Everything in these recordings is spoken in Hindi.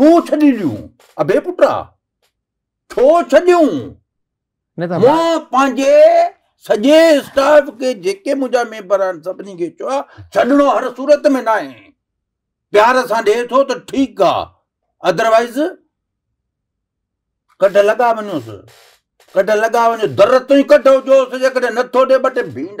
छो छॾियूं अबे पुटा छो छॾियूं मां पंहिंजे सॼे स्टाफ खे जेके मुंहिंजा मेंबर आहिनि सभिनी खे चयो आहे हर सूरत में न आहे प्यार सां ॾिए थो त ठीकु अदरवाइज़ कट लगा वञोसि कढ लॻा वञो दर ताईं कढ हुजोसि जेकॾहिं नथो ॾे ॿ टे भींड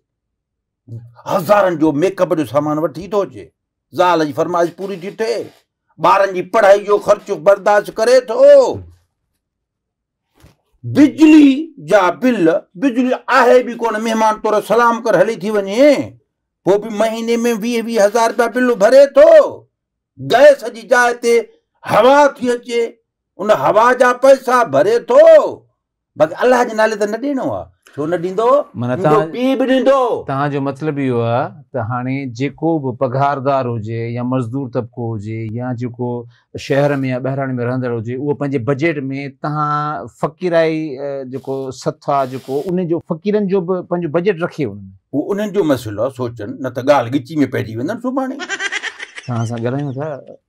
हज़ारनि जो मेकअप जो सामान वठी थो अचे ज़ाल जी फरमाइश पूरी थी थिए ॿारनि पढ़ाई जो ख़र्चु बर्दाश्त करे थो बिजली जा बिल बिजली आहे बि कोन महिमान तौर सलाम कर हली थी वञे पोइ बि महीने में वी वी हज़ार रुपया बिल भरे तो गैस जी जाइ ते हवा थी अचे उन हवा जा पैसा भरे तो बाक़ी अल्लाह के नाले त न ॾियणो आहे छो न ॾींदो पीउ बि ॾींदो तव्हांजो मतिलबु इहो आहे त हाणे जेको बि पघारदार हुजे या मज़दूर तबिको हुजे या जेको शहर में या ॿहिराणे में रहंदड़ हुजे उहो पंहिंजे बजट में तव्हां फ़क़ीराई जेको सथ आहे जेको उन फ़क़ीरनि जो बि पंहिंजो बजट रखे हुन में उहो उन्हनि जो मसइलो आहे सोचनि न त ॻाल्हि ॻिची में पइजी वेंदनि सुभाणे तव्हां सां ॻाल्हायूं था